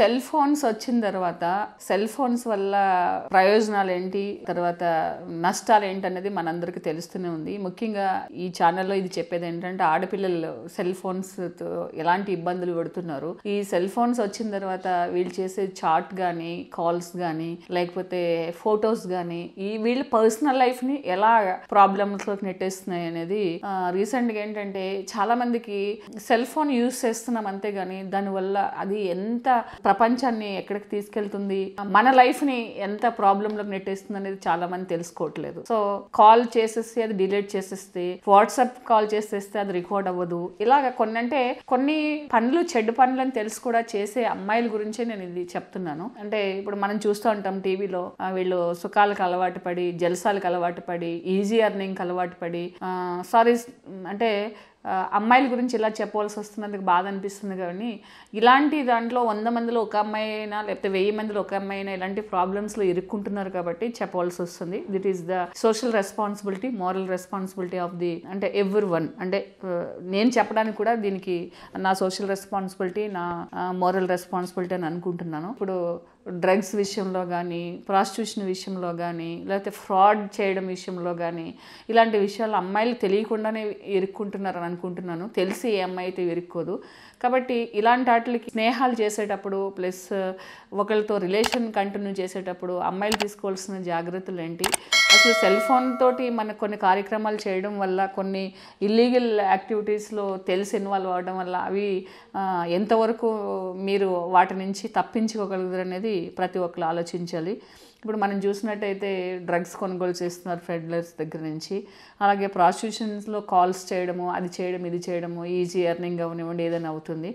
cell phones వచ్చిన తర్వాత cell phones వల్ల ప్రయోజనాలు ఏంటి తర్వాత నష్టాలు ఏంటి అనేది మనందరికీ తెలుస్తూనే ఉంది ముఖ్యంగా ఈ ఛానల్లో ఇది చెప్పేది ఏంటంటే ఆడపిల్లలు సెల్ ఫోన్స్ ఎలాంటి ఇబ్బందులు పడుతున్నారు ఈ సెల్ ఫోన్స్ వచ్చిన తర్వాత వీళ్ళు చేసే చాట్ కానీ కాల్స్ కానీ లేకపోతే ఫొటోస్ కానీ ఈ వీళ్ళ పర్సనల్ లైఫ్ని ఎలా ప్రాబ్లమ్స్ లోకి నెట్టేస్తున్నాయి అనేది రీసెంట్ గా ఏంటంటే చాలా మందికి సెల్ ఫోన్ యూస్ చేస్తున్నాం అంతేగాని దానివల్ల అది ఎంత ప్రపంచాన్ని ఎక్కడికి తీసుకెళ్తుంది మన లైఫ్ని ఎంత ప్రాబ్లంలోకి నెట్టేస్తుంది అనేది చాలా మంది తెలుసుకోవట్లేదు సో కాల్ చేసేసి అది డిలీట్ చేసేస్తే వాట్సాప్ కాల్ చేసేస్తే అది రికార్డ్ అవ్వదు ఇలాగ కొన్ని అంటే కొన్ని పనులు చెడ్డు పనులు అని తెలుసు కూడా చేసే అమ్మాయిల గురించే నేను ఇది చెప్తున్నాను అంటే ఇప్పుడు మనం చూస్తూ ఉంటాం టీవీలో వీళ్ళు సుఖాలకు అలవాటు పడి జలసాలకు అలవాటు పడి ఈజీ ఎర్నింగ్ అలవాటు పడి సారీ అంటే అమ్మాయిల గురించి ఇలా చెప్పవలసి వస్తున్నందుకు బాధ అనిపిస్తుంది కానీ ఇలాంటి దాంట్లో వంద మందిలో ఒక అమ్మాయి అయినా లేకపోతే వెయ్యి మందిలో ఒక అమ్మాయి అయినా ఇలాంటి ప్రాబ్లమ్స్లో ఇరుక్కుంటున్నారు కాబట్టి చెప్పవలసి వస్తుంది that is the social responsibility moral responsibility of the అంటే ఎవరి వన్ అంటే నేను చెప్పడానికి కూడా దీనికి నా సోషల్ రెస్పాన్సిబిలిటీ నా మోరల్ రెస్పాన్సిబిలిటీ అని అనుకుంటున్నాను ఇప్పుడు డ్రగ్స్ విషయంలో కానీ ప్రాస్టిట్యూషన్ విషయంలో కానీ లేకపోతే ఫ్రాడ్ చేయడం విషయంలో కానీ ఇలాంటి విషయాలు అమ్మాయిలు తెలియకుండానే అని అనుకుంటున్నాను తెలిసి ఏ అమ్మాయి అయితే ఇరుక్కోదు కాబట్టి ఇలాంటి వాటికి స్నేహాలు చేసేటప్పుడు ప్లస్ ఒకరితో రిలేషన్ కంటిన్యూ చేసేటప్పుడు అమ్మాయిలు తీసుకోవాల్సిన జాగ్రత్తలు ఏంటి అసలు సెల్ ఫోన్ తోటి మనకు కొన్ని కార్యక్రమాలు చేయడం వల్ల కొన్ని ఇల్లీగల్ యాక్టివిటీస్లో తెలిసి ఇన్వాల్వ్ అవ్వడం వల్ల అవి ఎంతవరకు మీరు వాటి నుంచి తప్పించుకోగలుగుతారు అనేది ప్రతి ఒక్కరు ఆలోచించాలి ఇప్పుడు మనం చూసినట్టయితే డ్రగ్స్ కొనుగోలు చేస్తున్నారు ఫెడ్లర్స్ దగ్గర నుంచి అలాగే ప్రాస్టిట్యూషన్స్లో కాల్స్ చేయడము అది చేయడం ఇది చేయడము ఈజీ ఎర్నింగ్ అవనివ్వండి ఏదైనా అవుతుంది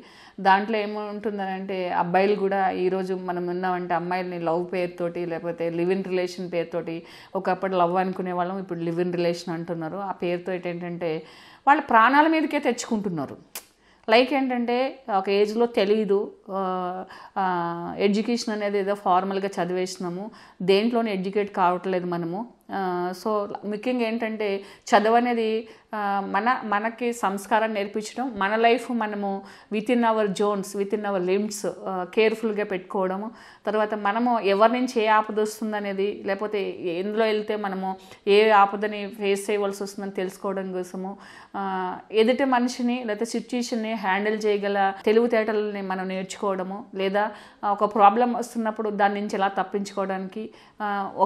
దాంట్లో ఏముంటుందనంటే అబ్బాయిలు కూడా ఈరోజు మనం ఉన్నామంటే అమ్మాయిలని లవ్ పేరుతోటి లేకపోతే లివ్ ఇన్ రిలేషన్ పేరుతోటి ఒకప్పుడు లవ్ అనుకునే వాళ్ళం ఇప్పుడు లివ్ ఇన్ రిలేషన్ అంటున్నారు ఆ పేరుతో ఏంటంటే వాళ్ళ ప్రాణాల మీదకే తెచ్చుకుంటున్నారు లైక్ ఏంటంటే ఒక ఏజ్లో తెలియదు ఎడ్యుకేషన్ అనేది ఏదో ఫార్మల్గా చదివేసినాము దేంట్లోనే ఎడ్యుకేట్ కావట్లేదు మనము సో ముఖ్యంగా ఏంటంటే చదువు అనేది మన మనకి సంస్కారం నేర్పించడం మన లైఫ్ మనము within our zones within our limits కేర్ఫుల్గా పెట్టుకోవడము తర్వాత మనము ఎవరి నుంచి ఏ ఆపద వస్తుంది అనేది లేకపోతే ఎందులో వెళ్తే మనము ఏ ఆపదని ఫేస్ చేయవలసి వస్తుందని తెలుసుకోవడం కోసము ఎదుటి మనిషిని లేకపోతే సిచ్యుయేషన్ని హ్యాండిల్ చేయగల తెలివితేటలని మనం నేర్చుకోవడము లేదా ఒక ప్రాబ్లం వస్తున్నప్పుడు దాని నుంచి ఎలా తప్పించుకోవడానికి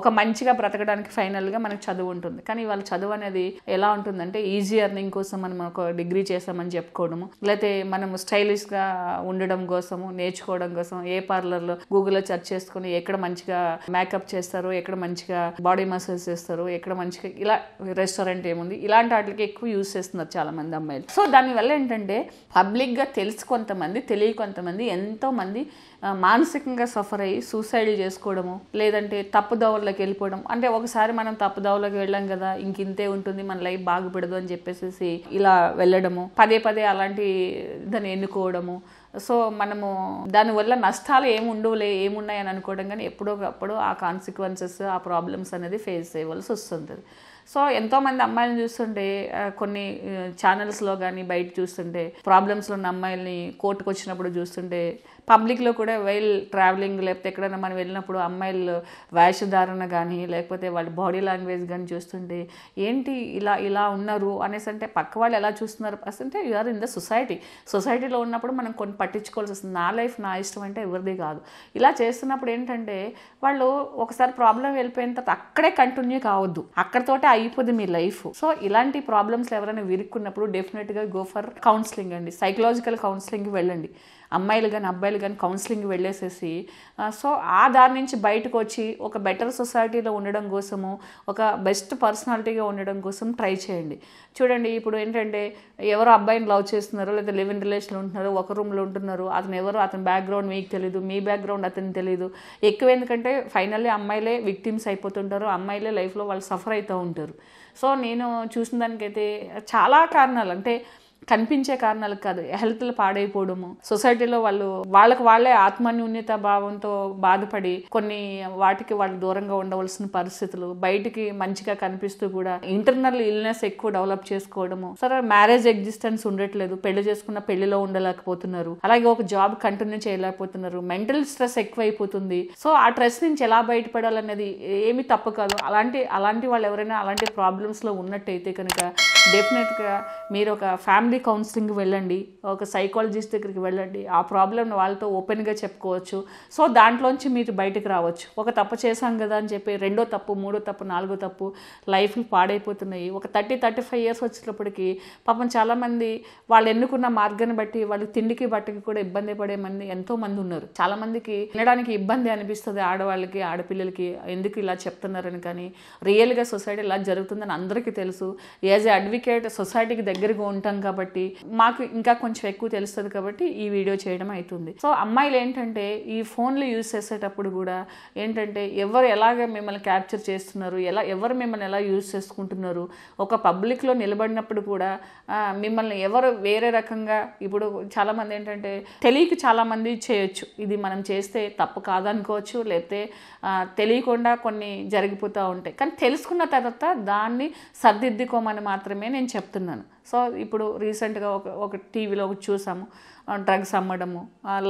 ఒక మంచిగా బ్రతకడానికి ఫైనల్గా మనకు చదువు ఉంటుంది కానీ వాళ్ళ చదువు అనేది ఎలా ఉంటుందంటే ఈ ఈజీ ఎర్నింగ్ కోసం మనం ఒక డిగ్రీ చేసామని చెప్పుకోవడము లేకపోతే మనం స్టైలిష్గా ఉండడం కోసము నేర్చుకోవడం కోసం ఏ పార్లర్లో గూగుల్లో సెర్చ్ చేసుకుని ఎక్కడ మంచిగా మేకప్ చేస్తారు ఎక్కడ మంచిగా బాడీ మసాజ్ చేస్తారు ఎక్కడ మంచిగా ఇలా రెస్టారెంట్ ఏముంది ఇలాంటి వాటికి ఎక్కువ యూజ్ చేస్తున్నారు చాలా మంది అమ్మాయిలు సో దానివల్ల ఏంటంటే పబ్లిక్గా తెలుసు కొంతమంది తెలియ కొంతమంది ఎంతో మంది మానసికంగా సఫర్ అయ్యి సూసైడ్ చేసుకోవడము లేదంటే తప్పుదోవల్లోకి వెళ్ళిపోవడం అంటే ఒకసారి మనం తప్పుదోవలోకి వెళ్ళాం కదా ఇంతే ఉంటుంది మన లైఫ్ బాగుపడదు అని చెప్పేసి ఇలా వెళ్ళడము పదే పదే అలాంటి దాన్ని ఎన్నుకోవడము సో మనము దానివల్ల నష్టాలు ఏముండవులే ఏమున్నాయని అనుకోవడం కానీ ఎప్పుడోకప్పుడు ఆ కాన్సిక్వెన్సెస్ ఆ ప్రాబ్లమ్స్ అనేది ఫేస్ చేయవలసి వస్తుంటుంది సో ఎంతోమంది అమ్మాయిలను చూస్తుంటే కొన్ని ఛానల్స్లో కానీ బయట చూస్తుంటే ప్రాబ్లమ్స్లో ఉన్న అమ్మాయిల్ని కోర్టుకు వచ్చినప్పుడు చూస్తుంటే పబ్లిక్లో కూడా వైల్ ట్రావెలింగ్ లేకపోతే ఎక్కడైనా మనం వెళ్ళినప్పుడు అమ్మాయిలు వేషధారణ కానీ లేకపోతే వాళ్ళ బాడీ లాంగ్వేజ్ కానీ చూస్తుంటే ఏంటి ఇలా ఇలా ఉన్నారు అనేసి అంటే పక్క వాళ్ళు ఎలా చూస్తున్నారు అంటే you are in the society సొసైటీలో ఉన్నప్పుడు మనం కొన్ని పట్టించుకోవాల్సి వస్తుంది నా లైఫ్ నా ఇష్టం అంటే ఎవరిది కాదు ఇలా చేస్తున్నప్పుడు ఏంటంటే వాళ్ళు ఒకసారి ప్రాబ్లం వెళ్ళిపోయిన తర్వాత అక్కడే కంటిన్యూ కావద్దు అక్కడతోటే అయిపోద్ది మీ లైఫ్ సో ఇలాంటి ప్రాబ్లమ్స్ ఎవరైనా విరుక్కున్నప్పుడు డెఫినెట్గా గో ఫర్ కౌన్సిలింగ్ అండి సైకలాజికల్ కౌన్సిలింగ్కి వెళ్ళండి అమ్మాయిలు కానీ అబ్బాయిలు థెరపీలు కానీ కౌన్సిలింగ్ వెళ్ళేసేసి సో ఆ దాని నుంచి బయటకు వచ్చి ఒక బెటర్ సొసైటీలో ఉండడం కోసము ఒక బెస్ట్ పర్సనాలిటీగా ఉండడం కోసం ట్రై చేయండి చూడండి ఇప్పుడు ఏంటంటే ఎవరు అబ్బాయిని లవ్ చేస్తున్నారు లేదా లివ్ ఇన్ రిలేషన్ ఉంటున్నారు ఒక రూమ్లో ఉంటున్నారు అతను ఎవరు అతని బ్యాక్గ్రౌండ్ మీకు తెలియదు మీ బ్యాక్గ్రౌండ్ అతనికి తెలియదు ఎక్కువ ఎందుకంటే ఫైనల్లీ అమ్మాయిలే విక్టిమ్స్ అయిపోతుంటారు అమ్మాయిలే లైఫ్లో వాళ్ళు సఫర్ అవుతూ ఉంటారు సో నేను చూసిన దానికైతే చాలా కారణాలు అంటే కనిపించే కారణాలకు కాదు హెల్త్లు పాడైపోవడము సొసైటీలో వాళ్ళు వాళ్ళకి వాళ్ళే ఆత్మన్యూన్యత భావంతో బాధపడి కొన్ని వాటికి వాళ్ళు దూరంగా ఉండవలసిన పరిస్థితులు బయటికి మంచిగా కనిపిస్తూ కూడా ఇంటర్నల్ ఇల్నెస్ ఎక్కువ డెవలప్ చేసుకోవడము సరే మ్యారేజ్ ఎగ్జిస్టెన్స్ ఉండట్లేదు పెళ్లి చేసుకున్న పెళ్లిలో ఉండలేకపోతున్నారు అలాగే ఒక జాబ్ కంటిన్యూ చేయలేకపోతున్నారు మెంటల్ స్ట్రెస్ ఎక్కువైపోతుంది సో ఆ స్ట్రెస్ నుంచి ఎలా బయటపడాలనేది ఏమి తప్పు కాదు అలాంటి అలాంటి వాళ్ళు ఎవరైనా అలాంటి ప్రాబ్లమ్స్లో ఉన్నట్టయితే కనుక డెఫినెట్గా మీరు ఒక ఫ్యామిలీ కౌన్సిలింగ్ వెళ్ళండి ఒక సైకాలజిస్ట్ దగ్గరికి వెళ్ళండి ఆ ప్రాబ్లమ్ని వాళ్ళతో ఓపెన్గా చెప్పుకోవచ్చు సో దాంట్లోంచి మీరు బయటకు రావచ్చు ఒక తప్పు చేశాం కదా అని చెప్పి రెండో తప్పు మూడో తప్పు నాలుగో తప్పు లైఫ్లు పాడైపోతున్నాయి ఒక థర్టీ థర్టీ ఫైవ్ ఇయర్స్ వచ్చినప్పటికీ పాపం చాలామంది వాళ్ళు ఎన్నుకున్న మార్గాన్ని బట్టి వాళ్ళు తిండికి బట్టకి కూడా ఇబ్బంది పడే మంది ఎంతోమంది ఉన్నారు చాలామందికి వినడానికి ఇబ్బంది అనిపిస్తుంది ఆడవాళ్ళకి ఆడపిల్లలకి ఎందుకు ఇలా చెప్తున్నారని కానీ రియల్గా సొసైటీ ఇలా జరుగుతుందని అందరికీ తెలుసు యాజ్ ఏ అడ్వకేట్ సొసైటీకి దగ్గరగా ఉంటాం కాబట్టి మాకు ఇంకా కొంచెం ఎక్కువ తెలుస్తుంది కాబట్టి ఈ వీడియో చేయడం అవుతుంది సో అమ్మాయిలు ఏంటంటే ఈ ఫోన్లు యూజ్ చేసేటప్పుడు కూడా ఏంటంటే ఎవరు ఎలాగ మిమ్మల్ని క్యాప్చర్ చేస్తున్నారు ఎలా ఎవరు మిమ్మల్ని ఎలా యూజ్ చేసుకుంటున్నారు ఒక పబ్లిక్లో నిలబడినప్పుడు కూడా మిమ్మల్ని ఎవరు వేరే రకంగా ఇప్పుడు చాలామంది ఏంటంటే తెలియక చాలామంది చేయొచ్చు ఇది మనం చేస్తే తప్పు కాదనుకోవచ్చు లేకపోతే తెలియకుండా కొన్ని జరిగిపోతూ ఉంటాయి కానీ తెలుసుకున్న తర్వాత దాన్ని సర్దిద్దుకోమని మాత్రమే మాత్రమే నేను చెప్తున్నాను సో ఇప్పుడు రీసెంట్గా ఒక ఒక టీవీలో ఒకటి చూసాము డ్రగ్స్ అమ్మడము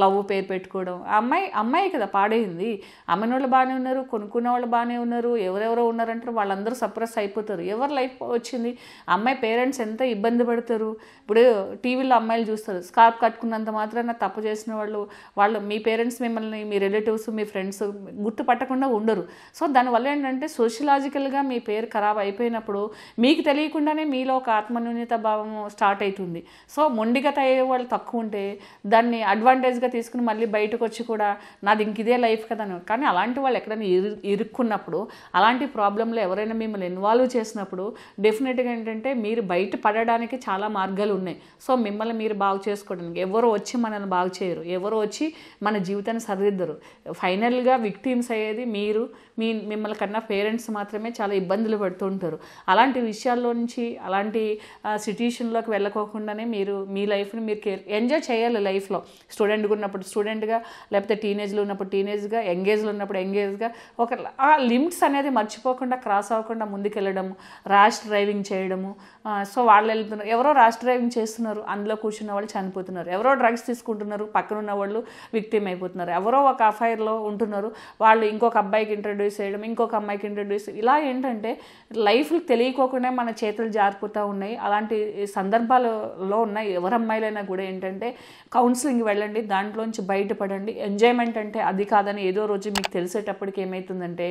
లవ్ పేరు పెట్టుకోవడం అమ్మాయి అమ్మాయి కదా పాడైంది అమ్మని వాళ్ళు బాగానే ఉన్నారు కొనుక్కున్న వాళ్ళు బాగానే ఉన్నారు ఎవరెవరో ఉన్నారంటారు వాళ్ళందరూ సప్రెస్ అయిపోతారు ఎవరి లైఫ్ వచ్చింది అమ్మాయి పేరెంట్స్ ఎంత ఇబ్బంది పడతారు ఇప్పుడు టీవీలో అమ్మాయిలు చూస్తారు స్కార్ప్ కట్టుకున్నంత మాత్రాన తప్పు చేసిన వాళ్ళు వాళ్ళు మీ పేరెంట్స్ మిమ్మల్ని మీ రిలేటివ్స్ మీ ఫ్రెండ్స్ గుర్తుపట్టకుండా ఉండరు సో దానివల్ల ఏంటంటే సోషలాజికల్గా మీ పేరు ఖరాబ్ అయిపోయినప్పుడు మీకు తెలియకుండానే మీలో ఒక ఆత్మన్యూన్యత భావం స్టార్ట్ అవుతుంది సో మొండిగత అయ్యే వాళ్ళు తక్కువ ఉంటే దాన్ని అడ్వాంటేజ్గా తీసుకుని మళ్ళీ బయటకు వచ్చి కూడా నాది ఇంక ఇదే లైఫ్ కదా కానీ అలాంటి వాళ్ళు ఎక్కడైనా ఇరు ఇరుక్కున్నప్పుడు అలాంటి ప్రాబ్లంలో ఎవరైనా మిమ్మల్ని ఇన్వాల్వ్ చేసినప్పుడు డెఫినెట్గా ఏంటంటే మీరు బయట పడడానికి చాలా మార్గాలు ఉన్నాయి సో మిమ్మల్ని మీరు బాగు చేసుకోవడానికి ఎవరు వచ్చి మనల్ని బాగు చేయరు ఎవరు వచ్చి మన జీవితాన్ని సరిదిద్దరు ఫైనల్గా విక్టీమ్స్ అయ్యేది మీరు మీ మిమ్మల్ని కన్నా పేరెంట్స్ మాత్రమే చాలా ఇబ్బందులు పడుతుంటారు అలాంటి విషయాల్లో నుంచి అలాంటి సిట్యుయేషన్లోకి వెళ్ళకోకుండానే మీరు మీ లైఫ్ని మీరు కేర్ ఎంజాయ్ చేయాలి చేయాలి లైఫ్లో స్టూడెంట్గా ఉన్నప్పుడు స్టూడెంట్గా లేకపోతే టీనేజ్లో ఉన్నప్పుడు టీనేజ్గా ఎంగేజ్లో ఉన్నప్పుడు ఎంగేజ్గా ఒక ఆ లిమిట్స్ అనేది మర్చిపోకుండా క్రాస్ అవ్వకుండా ముందుకెళ్ళడము ర్యాష్ డ్రైవింగ్ చేయడము సో వాళ్ళు వెళ్తున్నారు ఎవరో ర్యాష్ డ్రైవింగ్ చేస్తున్నారు అందులో కూర్చున్న వాళ్ళు చనిపోతున్నారు ఎవరో డ్రగ్స్ తీసుకుంటున్నారు పక్కన ఉన్న వాళ్ళు విక్టిమ్ అయిపోతున్నారు ఎవరో ఒక అఫైర్లో ఉంటున్నారు వాళ్ళు ఇంకొక అబ్బాయికి ఇంట్రడ్యూస్ చేయడం ఇంకొక అమ్మాయికి ఇంట్రడ్యూస్ ఇలా ఏంటంటే లైఫ్లు తెలియకోకుండా మన చేతులు జారిపోతూ ఉన్నాయి అలాంటి సందర్భాలలో ఉన్నాయి ఎవరు అమ్మాయిలైనా కూడా ఏంటంటే కౌన్సిలింగ్ వెళ్ళండి దాంట్లోంచి బయటపడండి ఎంజాయ్మెంట్ అంటే అది కాదని ఏదో రోజు మీకు తెలిసేటప్పటికి ఏమవుతుందంటే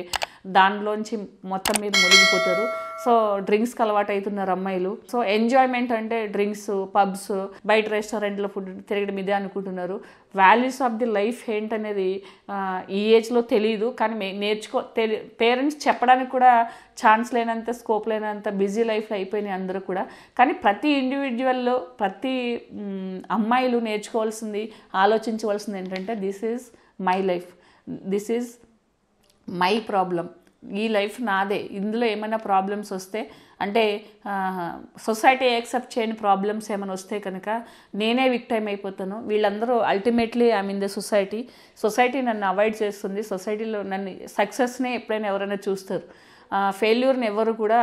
దానిలోంచి మొత్తం మీరు మునిగిపోతారు సో డ్రింక్స్కి అలవాటు అవుతున్నారు అమ్మాయిలు సో ఎంజాయ్మెంట్ అంటే డ్రింక్స్ పబ్స్ బయట రెస్టారెంట్లో ఫుడ్ తిరగడం ఇదే అనుకుంటున్నారు వాల్యూస్ ఆఫ్ ది లైఫ్ ఏంటనేది ఈ ఏజ్లో తెలియదు కానీ నేర్చుకో తెలి పేరెంట్స్ చెప్పడానికి కూడా ఛాన్స్ లేనంత స్కోప్ లేనంత బిజీ లైఫ్లో అయిపోయినాయి అందరూ కూడా కానీ ప్రతి ఇండివిజువల్లో ప్రతి అమ్మాయిలు నేర్చుకోవాల్సింది ఆలోచించవలసింది ఏంటంటే this is my life this is my problem ఈ లైఫ్ నాదే ఇందులో ఏమైనా ప్రాబ్లమ్స్ వస్తే అంటే సొసైటీ యాక్సెప్ట్ చేయని ప్రాబ్లమ్స్ ఏమైనా వస్తే కనుక నేనే విక్టైమ్ అయిపోతాను వీళ్ళందరూ ultimately I mean the society society నన్ను అవాయిడ్ చేస్తుంది సొసైటీలో నన్ను సక్సెస్నే ఎప్పుడైనా ఎవరైనా చూస్తారు ఫెయిల్యూర్ని ఎవరు కూడా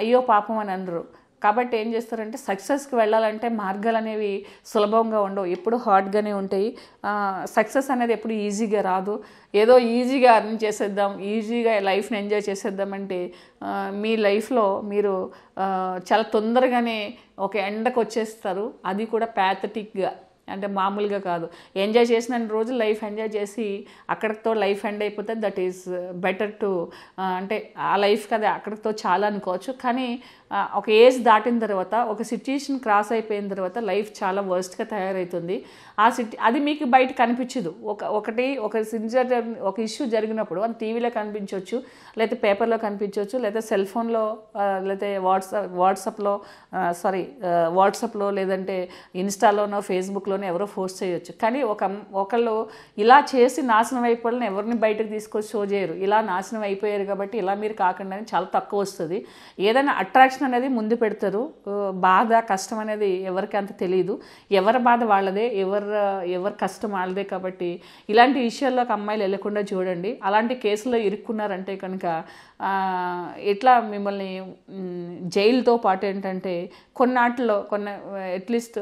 అయ్యో పాపం అని అందరు కాబట్టి ఏం చేస్తారంటే సక్సెస్కి వెళ్ళాలంటే మార్గాలు అనేవి సులభంగా ఉండవు ఎప్పుడు హార్డ్గానే ఉంటాయి సక్సెస్ అనేది ఎప్పుడు ఈజీగా రాదు ఏదో ఈజీగా అర్న్ చేసేద్దాం ఈజీగా లైఫ్ని ఎంజాయ్ చేసేద్దామంటే మీ లైఫ్లో మీరు చాలా తొందరగానే ఒక ఎండకు వచ్చేస్తారు అది కూడా ప్యాథటిక్గా అంటే మామూలుగా కాదు ఎంజాయ్ చేసిన రోజు లైఫ్ ఎంజాయ్ చేసి అక్కడితో లైఫ్ ఎండ్ అయిపోతే దట్ ఈస్ బెటర్ టు అంటే ఆ లైఫ్ కదా అక్కడితో చాలా అనుకోవచ్చు కానీ uh, ఒక ఏజ్ దాటిన తర్వాత ఒక సిచ్యుయేషన్ క్రాస్ అయిపోయిన తర్వాత లైఫ్ చాలా వర్స్ట్గా తయారవుతుంది ఆ సిటీ అది మీకు బయట కనిపించదు ఒక ఒకటి ఒక సిన్సర్ ఒక ఇష్యూ జరిగినప్పుడు అది టీవీలో కనిపించవచ్చు లేకపోతే పేపర్లో కనిపించవచ్చు లేకపోతే సెల్ ఫోన్లో లేకపోతే వాట్సాప్ వాట్సాప్లో సారీ వాట్సాప్లో లేదంటే ఇన్స్టాలోనో ఫేస్బుక్లో ఎవరిలోనే ఎవరో ఫోర్స్ చేయొచ్చు కానీ ఒక ఒకళ్ళు ఇలా చేసి నాశనం అయిపోవాలని ఎవరిని బయటకు తీసుకొచ్చి షో చేయరు ఇలా నాశనం అయిపోయారు కాబట్టి ఇలా మీరు కాకుండా చాలా తక్కువ వస్తుంది ఏదైనా అట్రాక్షన్ అనేది ముందు పెడతారు బాధ కష్టం అనేది ఎవరికి అంత తెలియదు ఎవరి బాధ వాళ్ళదే ఎవరు ఎవరి కష్టం వాళ్ళదే కాబట్టి ఇలాంటి విషయాల్లోకి అమ్మాయిలు వెళ్ళకుండా చూడండి అలాంటి కేసులో ఇరుక్కున్నారంటే కనుక ఎట్లా మిమ్మల్ని జైలుతో పాటు ఏంటంటే కొన్నాటిలో కొన్ని అట్లీస్ట్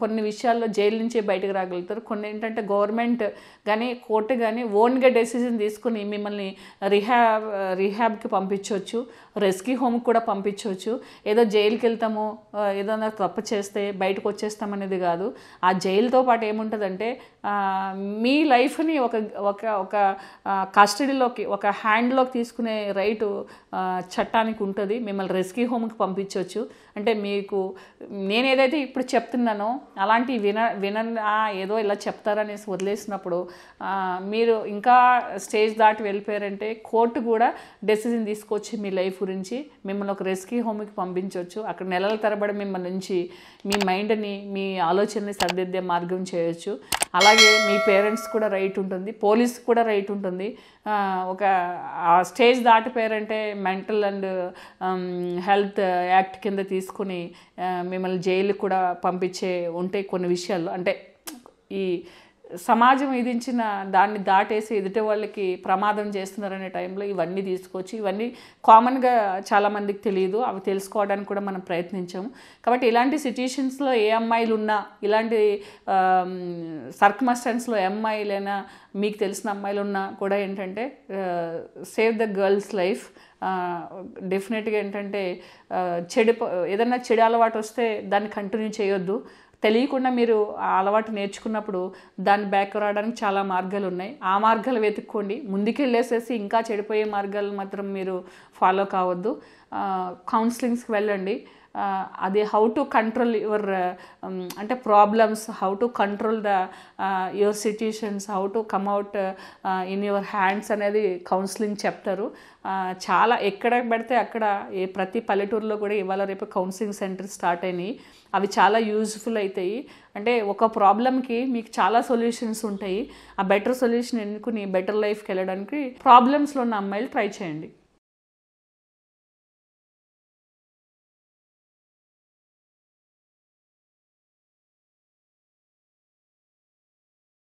కొన్ని విషయాల్లో జైలు నుంచి బయటకు రాగలుగుతారు కొన్ని ఏంటంటే గవర్నమెంట్ కానీ కోర్టు కానీ ఓన్గా డెసిషన్ తీసుకుని మిమ్మల్ని రిహాబ్ రిహాబ్కి పంపించవచ్చు రెస్క్యూ హోమ్కి కూడా పంపించవచ్చు ఏదో జైలుకి వెళ్తాము ఏదైనా తప్పు చేస్తే బయటకు వచ్చేస్తామనేది కాదు ఆ జైలుతో పాటు ఏముంటుందంటే మీ లైఫ్ని ఒక ఒక ఒక కస్టడీలోకి ఒక హ్యాండ్లోకి తీసుకునే రైట్ రైట్ చట్టానికి ఉంటుంది మిమ్మల్ని రెస్క్యూ హోమ్కి పంపించవచ్చు అంటే మీకు నేను ఏదైతే ఇప్పుడు చెప్తున్నానో అలాంటి విన విన ఏదో ఇలా చెప్తారనేసి వదిలేసినప్పుడు మీరు ఇంకా స్టేజ్ దాటి వెళ్ళిపోయారంటే కోర్టు కూడా డెసిజన్ తీసుకొచ్చి మీ లైఫ్ గురించి మిమ్మల్ని ఒక రెస్క్యూ హోమ్కి పంపించవచ్చు అక్కడ నెలల తరబడి మిమ్మల్ని నుంచి మీ మైండ్ని మీ ఆలోచనని సరిదిద్దే మార్గం చేయొచ్చు అలాగే మీ పేరెంట్స్ కూడా రైట్ ఉంటుంది పోలీస్ కూడా రైట్ ఉంటుంది ఒక ఆ స్టేజ్ దాటిపోయి పేరంటే మెంటల్ అండ్ హెల్త్ యాక్ట్ కింద తీసుకుని మిమ్మల్ని జైలు కూడా పంపించే ఉంటాయి కొన్ని విషయాల్లో అంటే ఈ సమాజం విధించిన దాన్ని దాటేసి ఎదుటి వాళ్ళకి ప్రమాదం చేస్తున్నారనే టైంలో ఇవన్నీ తీసుకొచ్చి ఇవన్నీ కామన్గా చాలామందికి తెలియదు అవి తెలుసుకోవడానికి కూడా మనం ప్రయత్నించాము కాబట్టి ఇలాంటి సిచ్యుయేషన్స్లో ఏ అమ్మాయిలు ఉన్నా ఇలాంటి సర్కమస్టెన్స్లో ఏ అమ్మాయిలైనా మీకు తెలిసిన అమ్మాయిలు ఉన్నా కూడా ఏంటంటే సేవ్ ద గర్ల్స్ లైఫ్ డెఫినెట్గా ఏంటంటే చెడు ఏదైనా చెడు అలవాటు వస్తే దాన్ని కంటిన్యూ చేయొద్దు తెలియకుండా మీరు ఆ అలవాటు నేర్చుకున్నప్పుడు దాన్ని బ్యాక్ రావడానికి చాలా మార్గాలు ఉన్నాయి ఆ మార్గాలు వెతుక్కోండి ముందుకెళ్ళేసేసి ఇంకా చెడిపోయే మార్గాలు మాత్రం మీరు ఫాలో కావద్దు కౌన్సిలింగ్స్కి వెళ్ళండి అది హౌ టు కంట్రోల్ యువర్ అంటే problems how to control the your situations how to out in your hands అనేది కౌన్సిలింగ్ చెప్తారు చాలా ఎక్కడ పెడితే అక్కడ ఏ ప్రతి పల్లెటూరులో కూడా ఇవాళ రేపు కౌన్సిలింగ్ సెంటర్ స్టార్ట్ అయినాయి అవి చాలా యూజ్ఫుల్ అవుతాయి అంటే ఒక ప్రాబ్లంకి మీకు చాలా సొల్యూషన్స్ ఉంటాయి ఆ బెటర్ సొల్యూషన్ ఎన్నుకుని బెటర్ లైఫ్కి వెళ్ళడానికి ప్రాబ్లమ్స్లో ఉన్న అమ్మాయిలు ట్రై చేయండి